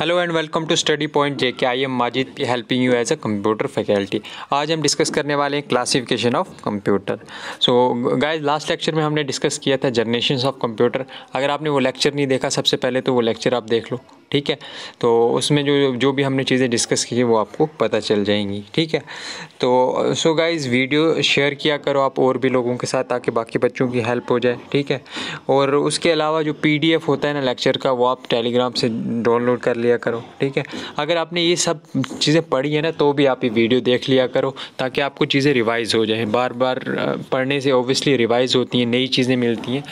Hello and welcome to study point J K I am Majid helping you as a computer faculty आज हम discuss करने वाले हैं classification of computer so guys last lecture में हमने discuss किया था जनरेशन ऑफ कंप्यूटर अगर आपने वो लेक्चर नहीं देखा सबसे पहले तो वो लेक्चर आप देख लो ठीक है तो उसमें जो जो भी हमने चीज़ें डिस्कस की वो आपको पता चल जाएंगी ठीक है तो सो गाइज़ वीडियो शेयर किया करो आप और भी लोगों के साथ ताकि बाकी बच्चों की हेल्प हो जाए ठीक है और उसके अलावा जो पी होता है ना लेक्चर का वो आप टेलीग्राम से डाउनलोड कर लिया करो ठीक है अगर आपने ये सब चीज़ें पढ़ी है ना तो भी आप ये वीडियो देख लिया करो ताकि आपको चीज़ें रिवाइज़ हो जाए बार बार पढ़ने से ओबियसली रिवाइज़ होती हैं नई चीज़ें मिलती हैं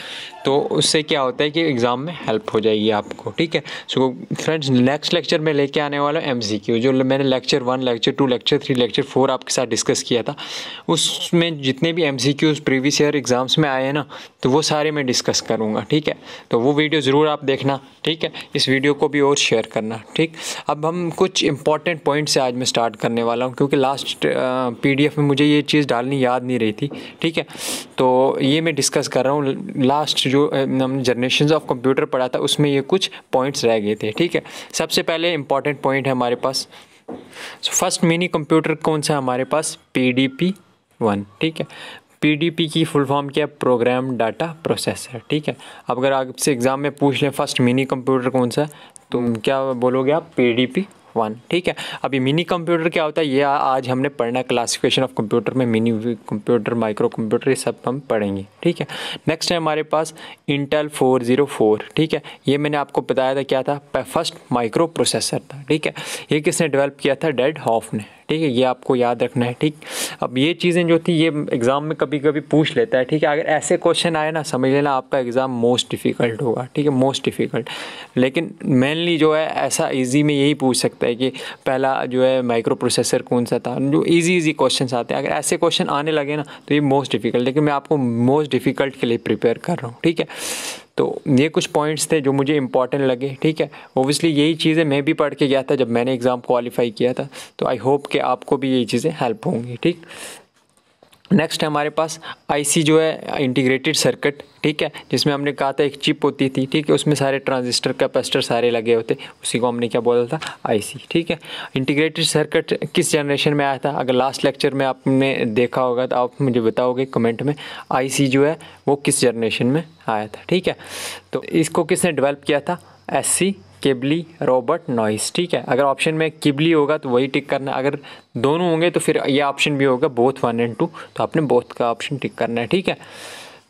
तो उससे क्या होता है कि एग्ज़ाम में हेल्प हो जाएगी आपको ठीक है सो फ्रेंड्स नेक्स्ट लेक्चर में लेके आने वाला एम सी क्यू जो मैंने lecture one lecture two lecture three lecture four आपके साथ डिस्कस किया था उसमें जितने भी M C Q previous year exams में आए हैं ना तो वो सारे मैं डिस्कस करूँगा ठीक है तो वो वीडियो ज़रूर आप देखना ठीक है इस वीडियो को भी और शेयर करना ठीक अब हम कुछ इंपॉर्टेंट पॉइंट से आज मैं स्टार्ट करने वाला हूँ क्योंकि लास्ट एफ में मुझे ये चीज़ डालनी याद नहीं रही थी ठीक है तो ये मैं डिस्कस कर रहा हूँ लास्ट जो जो हमने जनरेशन ऑफ कंप्यूटर पढ़ा था उसमें ये कुछ पॉइंट्स रह गए थे ठीक है सबसे पहले इंपॉर्टेंट पॉइंट है हमारे पास फर्स्ट मिनी कंप्यूटर कौन सा हमारे पास पी डी पी वन ठीक है पीडीपी की फुल फॉर्म क्या है प्रोग्राम डाटा प्रोसेसर ठीक है अब अगर आपसे एग्ज़ाम में पूछ लें फर्स्ट मिनी कंप्यूटर कौन सा तो क्या बोलोगे आप पी वन ठीक है अभी मिनी कंप्यूटर क्या होता है ये आज हमने पढ़ना है क्लासिफिकेशन ऑफ कंप्यूटर में मिनी कंप्यूटर माइक्रो कंप्यूटर ये सब हम पढ़ेंगे ठीक है नेक्स्ट है हमारे पास इंटेल 404 ठीक है ये मैंने आपको बताया था क्या था फर्स्ट माइक्रो प्रोसेसर था ठीक है ये किसने डेवलप किया था डेड हॉफ ने ठीक है ये आपको याद रखना है ठीक अब ये चीज़ें जो थी ये एग्ज़ाम में कभी कभी पूछ लेता है ठीक है अगर ऐसे क्वेश्चन आए ना समझ लेना आपका एग्ज़ाम मोस्ट डिफ़िकल्ट होगा ठीक है मोस्ट डिफ़िकल्ट लेकिन मेनली जो है ऐसा ईजी में यही पूछ सकता है कि पहला जो है माइक्रो प्रोसेसर कौन सा था जो ईजी ईजी क्वेश्चन आते हैं अगर ऐसे क्वेश्चन आने लगे ना तो ये मोस्ट डिफ़िकल्ट लेकिन मैं आपको मोस्ट डिफ़िकल्ट के लिए प्रिपेयर कर रहा हूँ ठीक है तो ये कुछ पॉइंट्स थे जो मुझे इंपॉर्टेंट लगे ठीक है ओबियसली यही चीज़ें मैं भी पढ़ के गया था जब मैंने एग्ज़ाम क्वालिफाई किया था तो आई होप कि आपको भी यही चीज़ें हेल्प होंगी ठीक नेक्स्ट है हमारे पास आईसी जो है इंटीग्रेटेड सर्किट ठीक है जिसमें हमने कहा था एक चिप होती थी ठीक है उसमें सारे ट्रांजिस्टर कैपेसिटर सारे लगे होते उसी को हमने क्या बोला था आईसी ठीक है इंटीग्रेटेड सर्किट किस जनरेशन में आया था अगर लास्ट लेक्चर में आपने देखा होगा तो आप मुझे बताओगे कमेंट में आई जो है वो किस जनरेशन में आया था ठीक है तो इसको किसने डेवलप किया था एस सी किबली रॉबर्ट नॉइस ठीक है अगर ऑप्शन में किबली होगा तो वही टिक करना अगर दोनों होंगे तो फिर ये ऑप्शन भी होगा बोथ वन एंड टू तो आपने बोथ का ऑप्शन टिक करना है ठीक है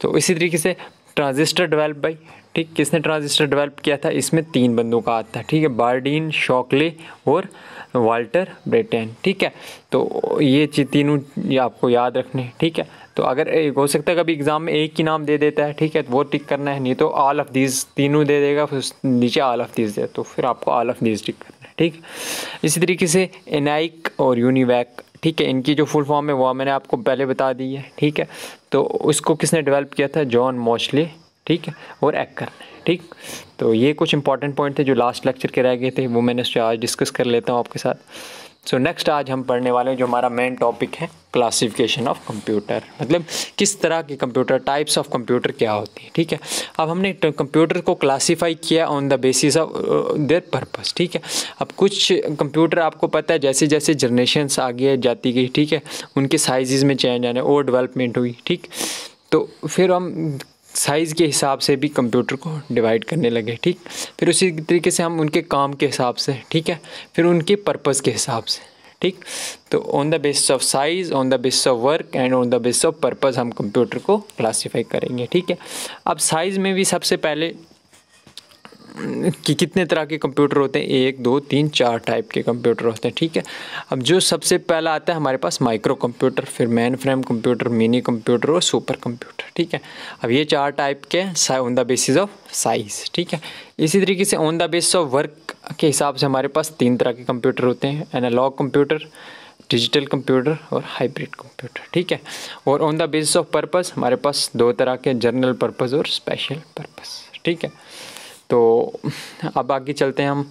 तो इसी तरीके से ट्रांजिस्टर डेवलप बाई ठीक किसने ट्रांजिस्टर डेवलप किया था इसमें तीन बंदों का आता ठीक है बार्डीन शॉकले और वाल्टर ब्रिटेन ठीक है तो ये तीनों ये आपको याद रखने ठीक है तो अगर एक हो सकता है कभी एग्ज़ाम में एक ही नाम दे देता है ठीक है तो वो टिक करना है नहीं तो आल ऑफ दीज तीनों दे देगा फिर नीचे आल ऑफ दीज दे तो फिर आपको आल ऑफ दीज टिक करना है ठीक इसी तरीके से एनाइक और यूनिवैक ठीक है इनकी जो फुल फॉर्म है वो मैंने आपको पहले बता दी है ठीक है तो उसको किसने डिवेल्प किया था जॉन मोशले ठीक है और एक्कर ठीक तो ये कुछ इंपॉर्टेंट पॉइंट थे जो लास्ट लेक्चर के रह गए थे वो मैंने आज डिस्कस कर लेता हूँ आपके साथ सो so नेक्स्ट आज हम पढ़ने वाले हैं जो हमारा मेन टॉपिक है क्लासिफिकेशन ऑफ कंप्यूटर मतलब किस तरह के कंप्यूटर टाइप्स ऑफ कंप्यूटर क्या होती है ठीक है अब हमने कंप्यूटर को क्लासिफाई किया on the basis of their purpose ठीक है अब कुछ कंप्यूटर आपको पता है जैसे जैसे जनरेशंस आगे जाती गई ठीक है उनके साइज़ में चेंज आने और डेवलपमेंट हुई ठीक तो फिर हम साइज़ के हिसाब से भी कंप्यूटर को डिवाइड करने लगे ठीक फिर उसी तरीके से हम उनके काम के हिसाब से ठीक है फिर उनके पर्पज़ के हिसाब से ठीक तो on the base of size on the base of work and on the base of purpose हम कंप्यूटर को क्लासीफाई करेंगे ठीक है अब साइज़ में भी सबसे पहले कि कितने तरह के कंप्यूटर होते हैं एक दो तीन चार टाइप के कंप्यूटर होते हैं ठीक है अब जो सबसे पहला आता है हमारे पास माइक्रो कंप्यूटर फिर man frame computer mini computer और सुपर कंप्यूटर ठीक है अब ये चार टाइप के on the basis of size ठीक है इसी तरीके से on the basis of work के हिसाब से हमारे पास तीन तरह के कंप्यूटर होते हैं एनालॉग कंप्यूटर डिजिटल कंप्यूटर और हाइब्रिड कंप्यूटर ठीक है और on the basis of purpose हमारे पास दो तरह के जनरल पर्पज़ और स्पेशल पर्पज़ ठीक है तो अब आगे चलते हैं हम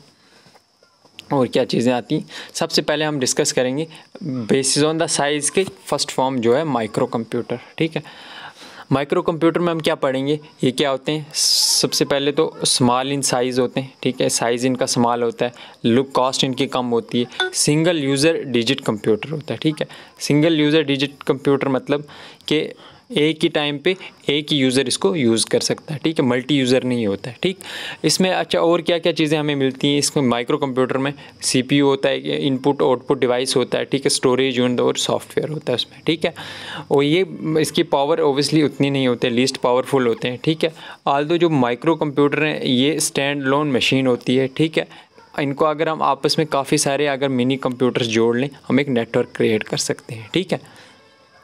और क्या चीज़ें आती हैं सबसे पहले हम डिस्कस करेंगे बेसिस ऑन द साइज़ के फर्स्ट फॉर्म जो है माइक्रो कंप्यूटर ठीक है माइक्रो कंप्यूटर में हम क्या पढ़ेंगे ये क्या होते हैं सबसे पहले तो स्मॉल इन साइज़ होते हैं ठीक है साइज़ इनका स्मॉल होता है लुक कॉस्ट इनकी कम होती है सिंगल यूज़र डिजिट कंप्यूटर होता है ठीक है सिंगल यूज़र डिजिट कंप्यूटर मतलब कि एक ही टाइम पे एक ही यूज़र इसको यूज़ कर सकता है ठीक है मल्टी यूज़र नहीं होता है ठीक इसमें अच्छा और क्या क्या चीज़ें हमें मिलती हैं इसमें माइक्रो कंप्यूटर में सी होता है इनपुट आउटपुट डिवाइस होता है ठीक है स्टोरेज यूनिट और सॉफ्टवेयर होता है उसमें ठीक है और ये इसकी पावर ओबियसली उतनी नहीं होती लीस्ट पावरफुल होते हैं ठीक है आल जो माइक्रो कंप्यूटर हैं ये स्टैंड लोन मशीन होती है ठीक है इनको अगर हम आपस में काफ़ी सारे अगर मिनी कंप्यूटर्स जोड़ लें हम एक नेटवर्क क्रिएट कर सकते हैं ठीक है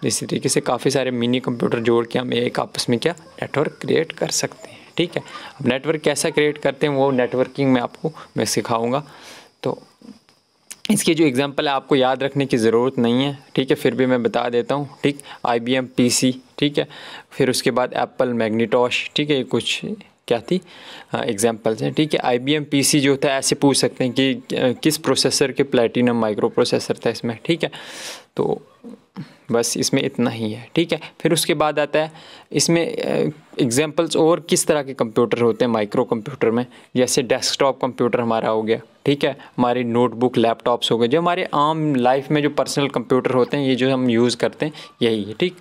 इसी तरीके से काफ़ी सारे मिनी कंप्यूटर जोड़ के हम एक आपस में क्या नेटवर्क क्रिएट कर सकते हैं ठीक है अब नेटवर्क कैसा क्रिएट करते हैं वो नेटवर्किंग में आपको मैं सिखाऊंगा तो इसकी जो एग्ज़ाम्पल है आपको याद रखने की ज़रूरत नहीं है ठीक है फिर भी मैं बता देता हूँ ठीक I B M P C ठीक है फिर उसके बाद एप्पल मैग्नीटॉश ठीक है कुछ क्या थी एग्जाम्पल्स हाँ, हैं ठीक है I B M P C जो था ऐसे पूछ सकते हैं कि किस प्रोसेसर के प्लेटिनम माइक्रो प्रोसेसर था इसमें ठीक है तो बस इसमें इतना ही है ठीक है फिर उसके बाद आता है इसमें एग्जाम्पल्स और किस तरह के कंप्यूटर होते हैं माइक्रो कंप्यूटर में जैसे डेस्कटॉप कंप्यूटर हमारा हो गया ठीक है हमारी नोटबुक लैपटॉप्स हो गए जो हमारे आम लाइफ में जो पर्सनल कंप्यूटर होते हैं ये जो हम यूज़ करते हैं यही है ठीक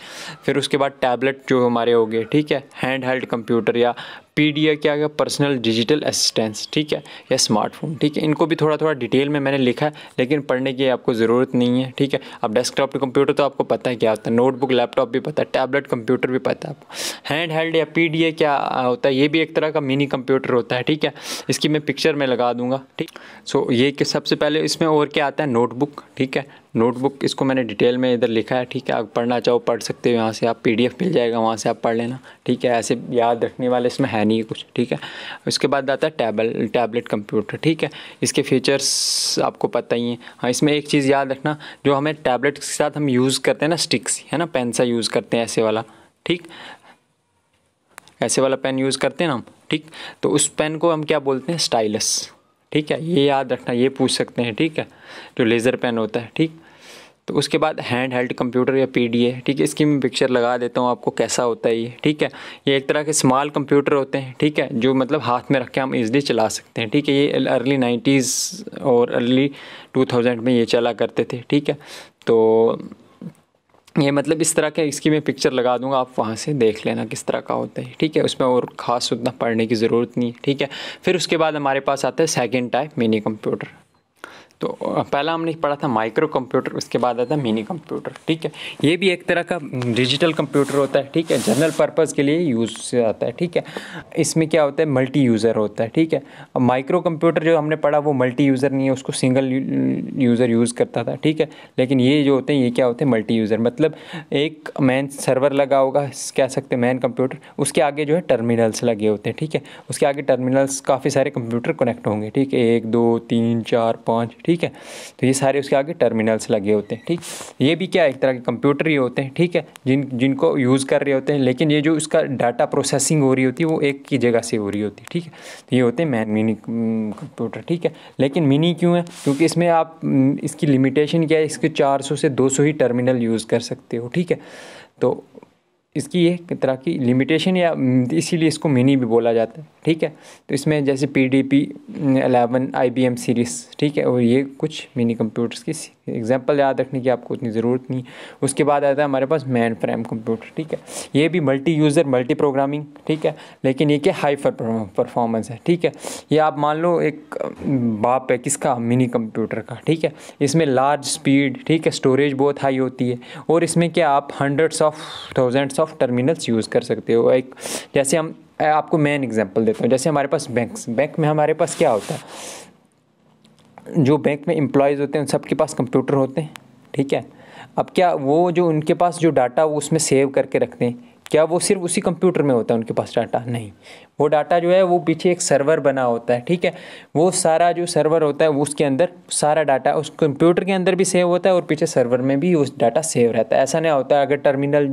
फिर उसके बाद टैबलेट जो हमारे हो गए ठीक है हैंड हेल्ड कंप्यूटर या पी डी या क्या गया पर्सनल डिजिटल असिस्टेंस ठीक है या स्मार्टफोन ठीक है इनको भी थोड़ा थोड़ा डिटेल में मैंने लिखा है लेकिन पढ़ने की आपको ज़रूरत नहीं है ठीक है अब डेस्कटॉप कंप्यूटर तो आपको पता है क्या होता है नोटबुक लैपटॉप भी पता है टैबलेट कंप्यूटर भी पता है आपको हैंड हेल्ड या पी क्या होता है ये भी एक तरह का मिनी कंप्यूटर होता है ठीक है इसकी मैं पिक्चर में लगा दूंगा ठीक सो so, ये कि सबसे पहले इसमें और क्या आता है नोटबुक ठीक है नोटबुक इसको मैंने डिटेल में इधर लिखा है ठीक है आप पढ़ना चाहो पढ़ सकते हो यहाँ से आप पी मिल जाएगा वहाँ से आप पढ़ लेना ठीक है ऐसे याद रखने वाले इसमें है नहीं कुछ ठीक है उसके बाद आता है टैबल टैबलेट कंप्यूटर ठीक है इसके फीचर्स आपको पता ही हैं हाँ इसमें एक चीज़ याद रखना जो हमें टैबलेट के साथ हम यूज़ करते हैं ना स्टिक्स है ना पेन सा यूज़ करते हैं ऐसे वाला ठीक ऐसे वाला पेन यूज़ करते हैं ना हम ठीक तो उस पेन को हम क्या बोलते हैं स्टाइलस ठीक है ये याद रखना ये पूछ सकते हैं ठीक है जो लेज़र पेन होता है ठीक तो उसके बाद हैंड हेल्ड कंप्यूटर या पी डी ए ठीक है इसकी मैं पिक्चर लगा देता हूँ आपको कैसा होता है ये ठीक है ये एक तरह के स्मॉल कंप्यूटर होते हैं ठीक है जो मतलब हाथ में रख के हम ईज़िली चला सकते हैं ठीक है ये अर्ली नाइन्टीज़ और अर्ली टू थाउजेंड में ये चला करते थे ठीक है तो ये मतलब इस तरह के इसकी मैं पिक्चर लगा दूंगा आप वहाँ से देख लेना किस तरह का होता है ठीक है उसमें और ख़ास उतना पढ़ने की ज़रूरत नहीं है ठीक है फिर उसके बाद हमारे पास आता है सेकेंड टाइप मिनी कंप्यूटर तो पहला हमने पढ़ा था माइक्रो कंप्यूटर उसके बाद आता है मिनी कंप्यूटर ठीक है ये भी एक तरह का डिजिटल कंप्यूटर होता है ठीक है जनरल पर्पज़ के लिए यूज़ से आता है ठीक है इसमें क्या होता है मल्टी यूज़र होता है ठीक है अब माइक्रो कंप्यूटर जो हमने पढ़ा वो मल्टी यूज़र नहीं है उसको सिंगल यूज़र यूज़ करता था ठीक है लेकिन ये जो होते हैं ये क्या होते हैं मल्टी यूज़र मतलब एक मैन सर्वर लगा होगा कह सकते हैं मैन कंप्यूटर उसके आगे जो है टर्मिनल्स लगे होते हैं ठीक है उसके आगे टर्मिनल्स काफ़ी सारे कंप्यूटर कनेक्ट होंगे ठीक है एक दो तीन चार पाँच ठीक ठीक है तो ये सारे उसके आगे टर्मिनल्स लगे होते हैं ठीक ये भी क्या एक तरह के कंप्यूटर ही होते हैं ठीक है जिन जिनको यूज़ कर रहे होते हैं लेकिन ये जो इसका डाटा प्रोसेसिंग हो रही होती है वो एक की जगह से हो रही होती है ठीक है तो ये होते हैं मैन मिनी कंप्यूटर ठीक है लेकिन मिनी क्यों है क्योंकि इसमें आप mm, इसकी लिमिटेशन क्या है इसके चार से दो ही टर्मिनल यूज़ कर सकते हो ठीक है तो इसकी एक तरह की लिमिटेशन या इसीलिए इसको मिनी भी बोला जाता है ठीक है तो इसमें जैसे P D P eleven I B M series ठीक है और ये कुछ मिनी कंप्यूटर्स की एग्जाम्पल याद रखने की आपको उतनी ज़रूरत नहीं उसके बाद आता है हमारे पास मैन फ्रेम कंप्यूटर ठीक है ये भी मल्टी यूज़र मल्टी प्रोग्रामिंग ठीक है लेकिन ये क्या हाई परफॉर्मेंस है ठीक है ये आप मान लो एक बाप है किसका मिनी कंप्यूटर का ठीक है इसमें लार्ज स्पीड ठीक है स्टोरेज बहुत हाई होती है और इसमें क्या आप hundreds of thousands of terminals use कर सकते हो एक जैसे हम आपको मेन एग्जांपल देता हूँ जैसे हमारे पास बैंक बैंक में हमारे पास क्या होता है जो बैंक में एम्प्लॉयज़ होते हैं उन सबके पास कंप्यूटर होते हैं ठीक है अब क्या वो जो उनके पास जो डाटा वो उसमें सेव करके रखते हैं क्या वो सिर्फ उसी कंप्यूटर में होता है उनके पास डाटा नहीं वो डाटा जो है वो पीछे एक सर्वर बना होता है ठीक है वो सारा जो सर्वर होता है उसके अंदर सारा डाटा उस कंप्यूटर के अंदर भी सेव होता है और पीछे सर्वर में भी उस डाटा सेव रहता है ऐसा नहीं होता है अगर टर्मिनल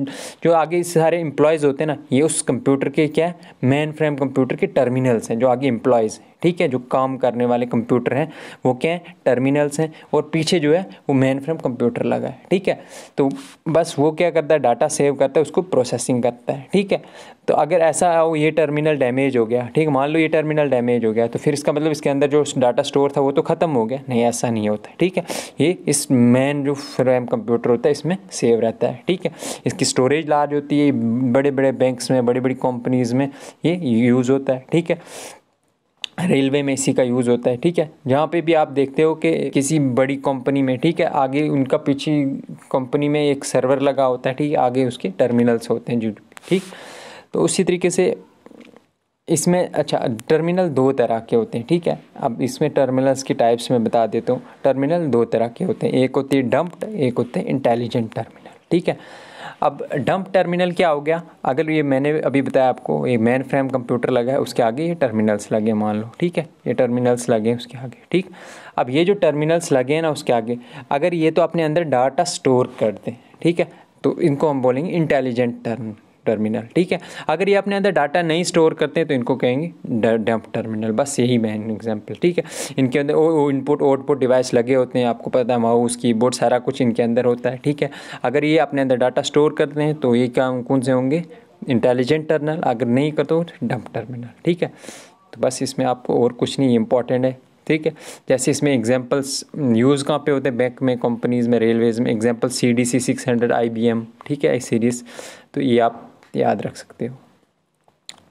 जो आगे सारे एम्प्लॉयज़ होते हैं ना ये उस कंप्यूटर के क्या है मेन फ्रेम कंप्यूटर के टर्मिनल्स हैं जो आगे एम्प्लॉयज़ हैं ठीक है जो काम करने वाले कंप्यूटर हैं वो क्या है टर्मिनल्स हैं और पीछे जो है वो मेन फ्रेम कंप्यूटर लगा है ठीक है तो बस वो क्या करता है डाटा सेव करता है उसको प्रोसेसिंग करता है ठीक है तो अगर ऐसा हो ये टर्मिनल डैमेज हो गया ठीक मान लो ये टर्मिनल डैमेज हो गया तो फिर इसका मतलब इसके अंदर जो डाटा स्टोर था वो तो ख़त्म हो गया नहीं ऐसा नहीं होता ठीक है ये इस मेन जो रैम कंप्यूटर होता है इसमें सेव रहता है ठीक है इसकी स्टोरेज लार्ज होती है बड़े बड़े बैंक्स में बड़ी बड़ी कंपनीज़ में ये यूज़ होता है ठीक है रेलवे में इसी का यूज़ होता है ठीक है जहाँ पे भी आप देखते हो कि किसी बड़ी कंपनी में ठीक है आगे उनका पीछे कंपनी में एक सर्वर लगा होता है ठीक है आगे उसके टर्मिनल्स होते हैं जो ठीक तो उसी तरीके से इसमें अच्छा टर्मिनल दो तरह के होते हैं ठीक है अब इसमें टर्मिनल्स की टाइप्स में बता देता हूँ टर्मिनल दो तरह के होते हैं एक होते हैं डम्प्ड एक होते हैं इंटेलिजेंट टर्मिनल ठीक है अब डंप टर्मिनल क्या हो गया अगर ये मैंने अभी बताया आपको ये मेन फ्रेम कंप्यूटर लगा है उसके आगे ये टर्मिनल्स लगे मान लो ठीक है ये टर्मिनल्स लगे उसके आगे ठीक अब ये जो टर्मिनल्स लगे हैं ना उसके आगे अगर ये तो अपने अंदर डाटा स्टोर करते हैं ठीक है तो इनको हम बोलेंगे इंटेलिजेंट टर्मिनल टर्मिनल ठीक है अगर ये अपने अंदर डाटा नहीं स्टोर करते तो इनको कहेंगे डंप टर्मिनल बस यही मेन एग्जाम्पल ठीक है इनके अंदर इनपुट आउटपुट डिवाइस लगे होते हैं आपको पता है माउस कीबोर्ड सारा कुछ इनके अंदर होता है ठीक है अगर ये अपने अंदर डाटा स्टोर करते हैं तो ये काम कौन से होंगे इंटेलिजेंट टर्मिनल अगर नहीं करते तो डंप टर्मिनल ठीक है तो बस इसमें आपको और कुछ नहीं इंपॉर्टेंट है ठीक है जैसे इसमें एग्जांपल्स यूज़ कहाँ पे होते हैं बैंक में कंपनीज़ में रेलवेज़ में example C D C six hundred I B M ठीक है सीरीज़ तो ये आप याद रख सकते हो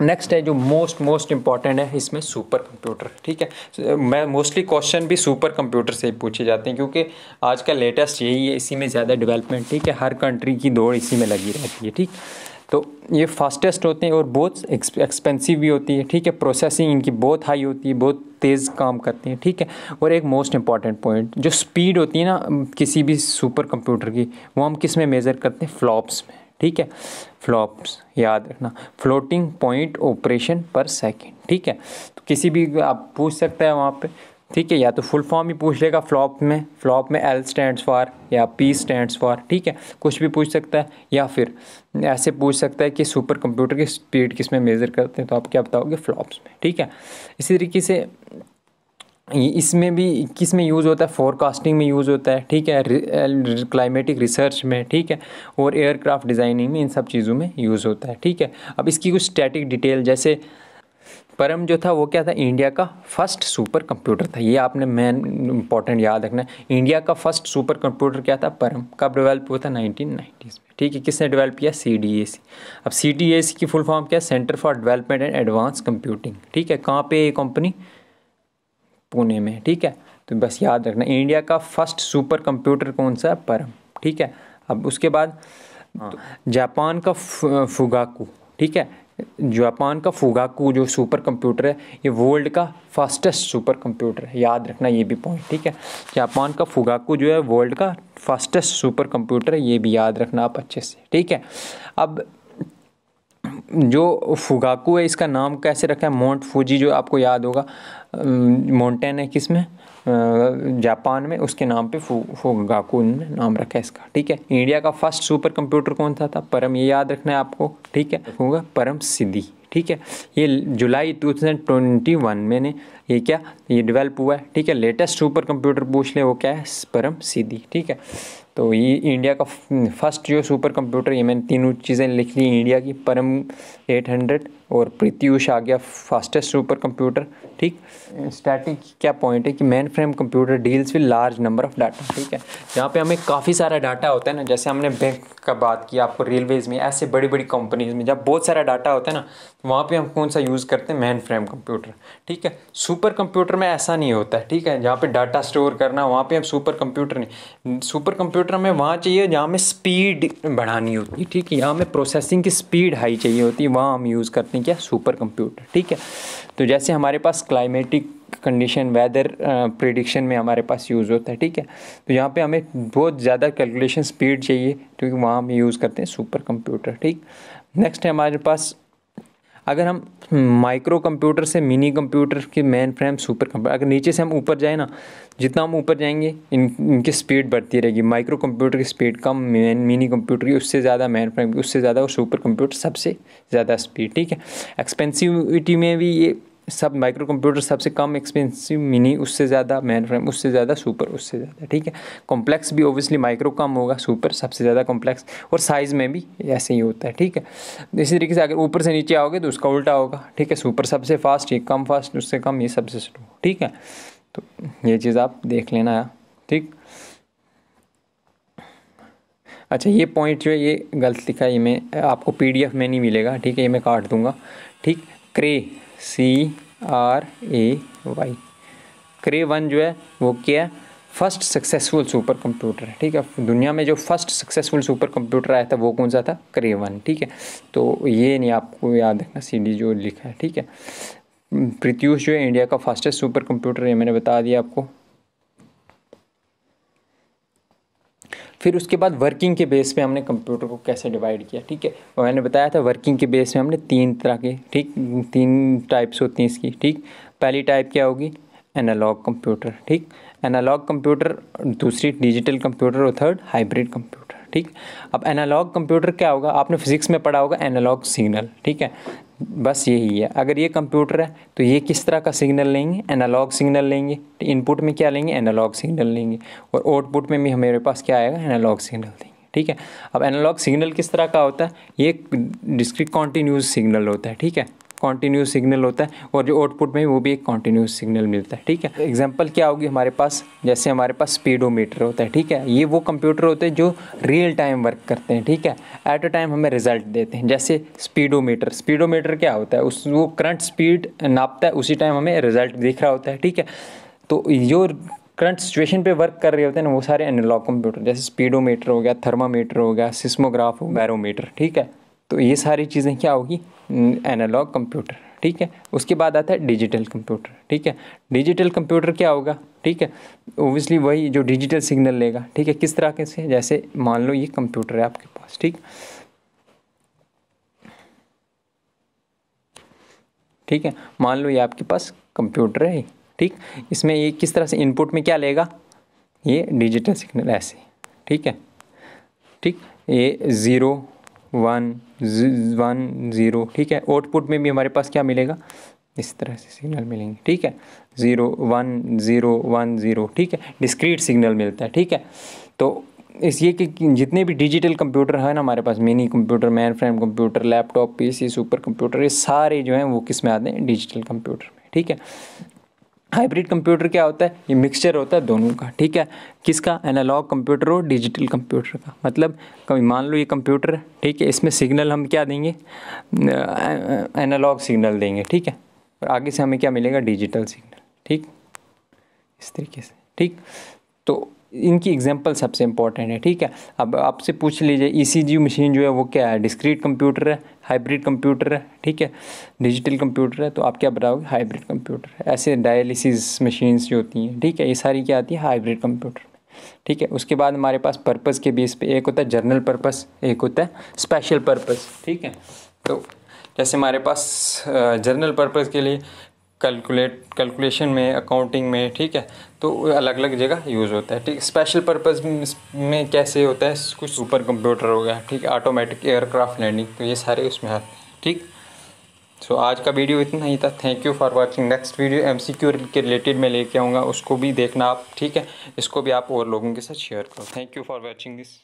नेक्स्ट है जो मोस्ट मोस्ट इंपॉर्टेंट है इसमें सुपर कंप्यूटर ठीक है मैं मोस्टली क्वेश्चन भी सुपर कंप्यूटर से ही पूछे जाते हैं क्योंकि आज का लेटेस्ट यही है इसी में ज़्यादा डेवलपमेंट ठीक है हर कंट्री की दौड़ इसी में लगी रहती है ठीक तो ये फास्टेस्ट होते हैं और बहुत एक्सपेंसिव भी होती है ठीक है प्रोसेसिंग इनकी बहुत हाई होती है बहुत तेज़ काम करते हैं ठीक है और एक मोस्ट इंपॉर्टेंट पॉइंट जो स्पीड होती है ना किसी भी सुपर कंप्यूटर की वो हम किस में मेज़र करते हैं फ्लॉप्स में ठीक है फ्लॉप्स याद रखना floating point operation per second ठीक है तो किसी भी आप पूछ सकते हैं वहाँ पे ठीक है या तो फुल फॉर्म ही पूछ लेगा फ्लॉप में फ्लॉप में एल स्टैंड्स फॉर या पी स्टैंड्स फॉर ठीक है कुछ भी पूछ सकता है या फिर ऐसे पूछ सकता है कि सुपर कंप्यूटर की स्पीड किस में मेज़र करते हैं तो आप क्या बताओगे फ्लॉप्स में ठीक है इसी तरीके से इसमें भी किस में यूज़ होता है फोरकास्टिंग में यूज़ होता है ठीक है क्लाइमेटिक रिसर्च में ठीक है और एयरक्राफ्ट डिज़ाइनिंग में इन सब चीज़ों में यूज़ होता है ठीक है अब इसकी कुछ स्टैटिक डिटेल जैसे परम जो था वो क्या था इंडिया का फर्स्ट सुपर कंप्यूटर था ये आपने मेन इंपॉर्टेंट याद रखना है इंडिया का फर्स्ट सुपर कंप्यूटर क्या था परम कब डेवलप हुआ था नाइनटीन नाइन्टीज़ में ठीक है किसने डेवलप किया सी डी ए सी अब सी डी ए सी की फुल फॉर्म क्या है centre for development and advance computing ठीक है कहाँ पे ये कंपनी पुणे में ठीक है तो बस याद रखना इंडिया का फर्स्ट सुपर कंप्यूटर कौन सा है परम ठीक है अब उसके बाद हाँ। जापान का फुगाकू ठीक है जापान का फुगाकू जो सुपर कंप्यूटर है ये वर्ल्ड का फास्टेस्ट सुपर कंप्यूटर है याद रखना ये भी पॉइंट ठीक है जापान का फुगाकू जो है वर्ल्ड का फास्टेस्ट सुपर कंप्यूटर है ये भी याद रखना आप अच्छे से ठीक है अब जो फुगाकू है इसका नाम कैसे रखा है मोंट फूजी जो आपको याद होगा माउंटेन है किस में जापान में उसके नाम पे फू फुगाकू ने नाम रखा है इसका ठीक है इंडिया का फर्स्ट सुपर कंप्यूटर कौन सा था परम ये याद रखना है आपको ठीक है होगा परम सिद्धि ठीक है ये जुलाई 2021 में ने ये क्या ये डेवलप हुआ है ठीक है लेटेस्ट सुपर कंप्यूटर पूछ ले वो क्या है परम सिद्धि ठीक है तो ये इंडिया का फर्स्ट जो सुपर कंप्यूटर ये मैंने तीनों चीज़ें लिख ली इंडिया की परम एट हंड्रेड और प्रत्यूष आ गया फास्टेस्ट सुपर कंप्यूटर ठीक स्टैटिक क्या पॉइंट है कि main frame computer deals with large number of data ठीक है यहाँ पे हमें काफ़ी सारा डाटा होता है ना जैसे हमने बैंक का बात किया आपको रेलवेज़ में ऐसे बड़ी बड़ी कंपनीज़ में जब बहुत सारा डाटा होता है ना तो वहाँ पर हम कौन सा यूज़ करते हैं मेन फ्रेम कंप्यूटर ठीक है सुपर कंप्यूटर में ऐसा नहीं होता है ठीक है जहाँ पर डाटा स्टोर करना वहाँ पर हम सुपर कंप्यूटर नहीं सुपर कंप्यूटर हमें वहाँ चाहिए जहाँ हमें स्पीड बढ़ानी होती है ठीक है यहाँ हमें प्रोसेसिंग की स्पीड हाई चाहिए होती है वहाँ हम यूज़ करते हैं आपने किया सुपर कंप्यूटर ठीक है तो जैसे हमारे पास क्लाइमेटिक कंडीशन वेदर प्रिडिक्शन में हमारे पास यूज़ होता है ठीक है तो यहाँ पे हमें बहुत ज़्यादा कैलकुलेशन स्पीड चाहिए क्योंकि वहाँ हम यूज़ करते हैं सुपर कंप्यूटर ठीक नेक्स्ट है हमारे पास अगर हम माइक्रो कंप्यूटर से मिनी कंप्यूटर के मेन फ्रेम सुपर कंप्यूटर अगर नीचे से हम ऊपर जाए ना जितना हम ऊपर जाएंगे इन इनकी स्पीड बढ़ती रहेगी माइक्रो कंप्यूटर की स्पीड कम मेन मिनी कंप्यूटर की उससे ज़्यादा मेन फ्रेम की उससे ज़्यादा और सुपर कंप्यूटर सबसे ज़्यादा स्पीड ठीक है एक्सपेंसिविटी में भी ये सब माइक्रो कंप्यूटर सबसे कम एक्सपेंसिव मिनी उससे ज़्यादा मेन फ्रेम उससे ज़्यादा सुपर उससे ज़्यादा ठीक है कॉम्प्लेक्स भी ओबियसली माइक्रो कम होगा सुपर सबसे ज़्यादा कॉम्प्लेक्स और साइज़ में भी ऐसे ही होता है ठीक है इसी तरीके से अगर ऊपर से नीचे आओगे तो उसका उल्टा होगा ठीक है सुपर सबसे फास्ट ये कम फास्ट उससे कम ये सबसे स्लो ठीक है तो ये चीज़ आप देख लेना है ठीक अच्छा ये पॉइंट जो है ये गलत लिखा है ये मैं आपको पीडीएफ में नहीं मिलेगा ठीक है ये मैं काट दूंगा ठीक Cray C R A Y Cray one जो है वो क्या है फर्स्ट सक्सेसफुल सुपर कंप्यूटर है ठीक है दुनिया में जो फर्स्ट सक्सेसफुल सुपर कंप्यूटर आया था वो कौन सा था क्रे वन ठीक है तो ये नहीं आपको याद रखना सी डी जो लिखा है ठीक है प्रत्यूष जो है इंडिया का फास्टेस्ट सुपर कंप्यूटर है मैंने बता दिया आपको फिर उसके बाद वर्किंग के बेस पे हमने कंप्यूटर को कैसे डिवाइड किया ठीक है और मैंने बताया था वर्किंग के बेस में हमने तीन तरह के ठीक तीन टाइप्स होती हैं इसकी ठीक पहली टाइप क्या होगी एनालॉग कंप्यूटर ठीक एनालॉग कंप्यूटर दूसरी डिजिटल कंप्यूटर और थर्ड हाइब्रिड कंप्यूटर ठीक अब एनालॉग कंप्यूटर क्या होगा आपने फिजिक्स में पढ़ा होगा एनालॉग सिग्नल ठीक है बस यही है अगर ये कंप्यूटर है तो ये किस तरह का सिग्नल लेंगे एनालॉग सिग्नल लेंगे तो इनपुट में क्या लेंगे एनालॉग सिग्नल लेंगे और आउटपुट में भी हमारे पास क्या आएगा एनालॉग सिग्नल देंगे ठीक है अब एनालॉग सिग्नल किस तरह का होता है ये डिस्क्रिट कॉन्टीन्यूस सिग्नल होता है ठीक है कॉन्टीन्यूस सिग्नल होता है और जो आउटपुट में वो भी एक कॉन्टीन्यूस सिग्नल मिलता है ठीक है एग्जाम्पल क्या होगी हमारे पास जैसे हमारे पास स्पीडोमीटर होता है ठीक है ये वो कंप्यूटर होते हैं जो रियल टाइम वर्क करते हैं ठीक है एट अ टाइम हमें रिजल्ट देते हैं जैसे स्पीडोमीटर स्पीडोमीटर क्या होता है उस वो करंट स्पीड नापता है उसी टाइम हमें रिजल्ट दिख रहा होता है ठीक है तो जो करंट सिचुएशन पे वर्क कर रहे होते हैं ना वो सारे एनालॉग कंप्यूटर जैसे स्पीडोमीटर हो गया थर्मामीटर हो गया सिस्मोग्राफ हो बैरोमीटर ठीक है तो ये सारी चीज़ें क्या होगी एनालॉग कंप्यूटर ठीक है उसके बाद आता है डिजिटल कंप्यूटर ठीक है डिजिटल कंप्यूटर क्या होगा ठीक है ओबियसली वही जो डिजिटल सिग्नल लेगा ठीक है किस तरह के से जैसे मान लो ये कंप्यूटर है आपके पास ठीक ठीक है मान लो ये आपके पास कंप्यूटर है ठीक इसमें ये किस तरह से इनपुट में क्या लेगा ये डिजिटल सिग्नल ऐसे ठीक है ठीक ये ज़ीरो वन वन ज़ीरो ठीक है आउटपुट में भी हमारे पास क्या मिलेगा इस तरह से सिग्नल मिलेंगे ठीक है zero one zero one zero ठीक है डिस्क्रीट सिग्नल मिलता है ठीक है तो इस ये कि जितने भी डिजिटल कंप्यूटर हैं ना हमारे पास mini computer main frame computer laptop PC super computer ये सारे जो हैं वो किस में आते हैं डिजिटल कंप्यूटर में ठीक है हाइब्रिड कंप्यूटर क्या होता है ये मिक्सचर होता है दोनों का ठीक है किसका एनालॉग कंप्यूटर और डिजिटल कंप्यूटर का मतलब कभी मान लो ये कंप्यूटर ठीक है इसमें सिग्नल हम क्या देंगे एनालॉग सिग्नल देंगे ठीक है और आगे से हमें क्या मिलेगा डिजिटल सिग्नल ठीक इस तरीके से ठीक तो इनकी एग्जाम्पल सबसे इंपॉर्टेंट है ठीक है अब आपसे पूछ लीजिए ई e मशीन जो है वो क्या है डिस्क्रीट कंप्यूटर है हाइब्रिड कंप्यूटर है ठीक है डिजिटल कंप्यूटर है तो आप क्या बताओगे हाइब्रिड कंप्यूटर है ऐसे डायलिसिस मशीन्स जो होती हैं ठीक है ये सारी क्या आती है हाइब्रिड कंप्यूटर ठीक है उसके बाद हमारे पास पर्पज़ के बेस पे एक होता है जर्नल पर्पज़ एक होता है स्पेशल पर्पज़ ठीक है तो जैसे हमारे पास जर्नल पर्पज़ के लिए कैलकुलेट कैलकुलेशन में अकाउंटिंग में ठीक है तो अलग अलग जगह यूज़ होता है ठीक स्पेशल पर्पस में कैसे होता है कुछ सुपर कंप्यूटर हो गया ठीक ऑटोमेटिक एयरक्राफ्ट लैंडिंग तो ये सारे उसमें आते हैं ठीक सो आज का वीडियो इतना ही था thank you for watching next video M K related मैं लेके आऊँगा उसको भी देखना आप ठीक है इसको भी आप और लोगों के साथ शेयर करो thank you for watching this